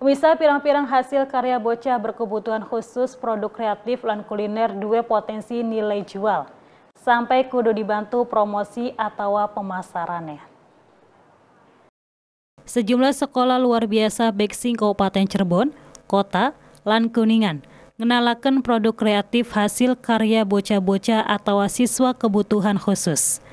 Pemirsa pirang-pirang hasil karya bocah berkebutuhan khusus, produk kreatif, dan kuliner dua potensi nilai jual. Sampai kudu dibantu promosi atau pemasarannya. Sejumlah sekolah luar biasa Beksing Kabupaten Cirebon, Kota, Lan Kuningan, ngenalakan produk kreatif hasil karya bocah-bocah atau siswa kebutuhan khusus.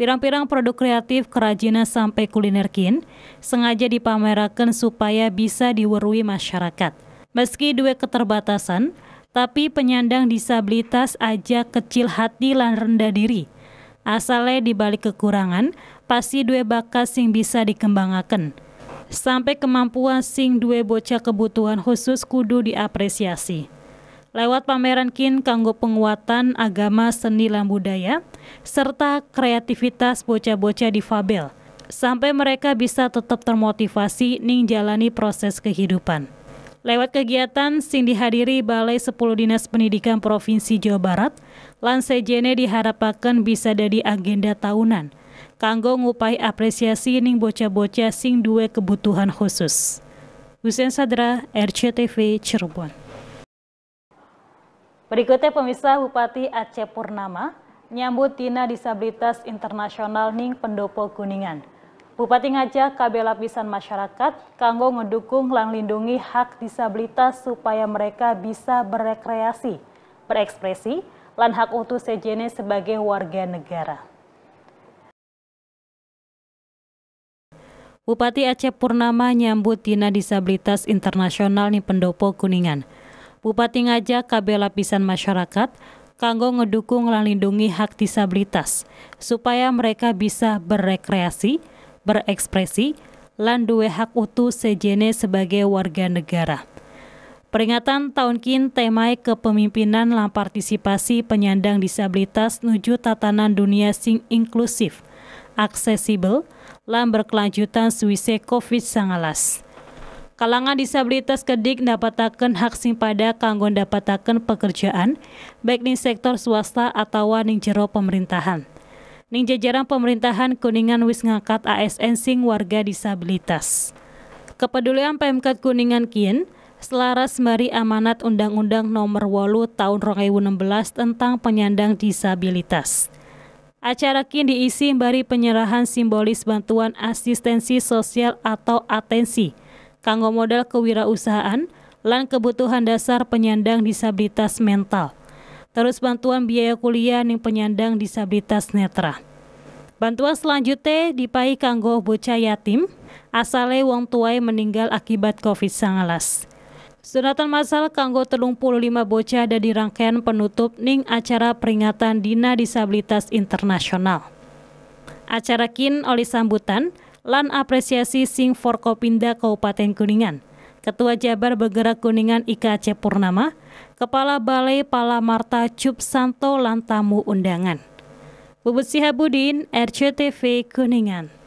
Pirang-pirang produk kreatif kerajinan sampai kuliner kin sengaja dipamerakan supaya bisa diwerui masyarakat. Meski dua keterbatasan, tapi penyandang disabilitas aja kecil hati dan rendah diri. Asalnya balik kekurangan, pasti dua bakat sing bisa dikembangkan. Sampai kemampuan sing dua bocah kebutuhan khusus kudu diapresiasi lewat pameran kin kanggo penguatan agama seni dan budaya serta kreativitas bocah-bocah di Fabel sampai mereka bisa tetap termotivasi ning jalani proses kehidupan. Lewat kegiatan sing dihadiri Balai 10 Dinas Pendidikan Provinsi Jawa Barat, Lansejene diharapkan bisa jadi agenda tahunan kanggo ngupai apresiasi ning bocah-bocah sing duwe kebutuhan khusus. Hussein Sadra, RCTV Cirebon. Berikutnya pemirsa Bupati Aceh Purnama nyambut Tina Disabilitas Internasional Ning Pendopo Kuningan. Bupati ngajak KB lapisan masyarakat kanggo ngedukung lan lindungi hak disabilitas supaya mereka bisa berekreasi, berekspresi, lan hak utuh sejene sebagai warga negara. Bupati Aceh Purnama nyambut Tina Disabilitas Internasional Ning Pendopo Kuningan. Bupati ngajak KB lapisan masyarakat kanggo ngedukung lan lindungi hak disabilitas supaya mereka bisa berekreasi, berekspresi, lan duwe hak utuh sejene sebagai warga negara. Peringatan tahun kin temai kepemimpinan lan partisipasi penyandang disabilitas nuju tatanan dunia sing inklusif, aksesibel, lan berkelanjutan suise COVID-19. Kalangan disabilitas kedik dapatakan hak sing pada kanggo dapatakan pekerjaan, baik di sektor swasta atau di jero pemerintahan. Ning jajaran pemerintahan Kuningan wis ngakat ASN sing warga disabilitas. Kepedulian PMK Kuningan kian, selaras mari amanat Undang-Undang Nomor 8 Tahun 2016 tentang penyandang disabilitas. Acara kini diisi bari penyerahan simbolis bantuan asistensi sosial atau atensi kanggo modal kewirausahaan lan kebutuhan dasar penyandang disabilitas mental. Terus bantuan biaya kuliah ning penyandang disabilitas netra. Bantuan selanjutnya dipai kanggo bocah yatim asale wong tuai meninggal akibat COVID-19. Sunatan masal kanggo telung lima bocah ada di rangkaian penutup ning acara peringatan Dina Disabilitas Internasional. Acara kin oleh sambutan, lan apresiasi Sing Forkopinda Kabupaten Kuningan. Ketua Jabar Bergerak Kuningan Ika C. Purnama, Kepala Balai Palamarta Cup Santo lan tamu undangan. Bubut Sihabudin, RCTV Kuningan.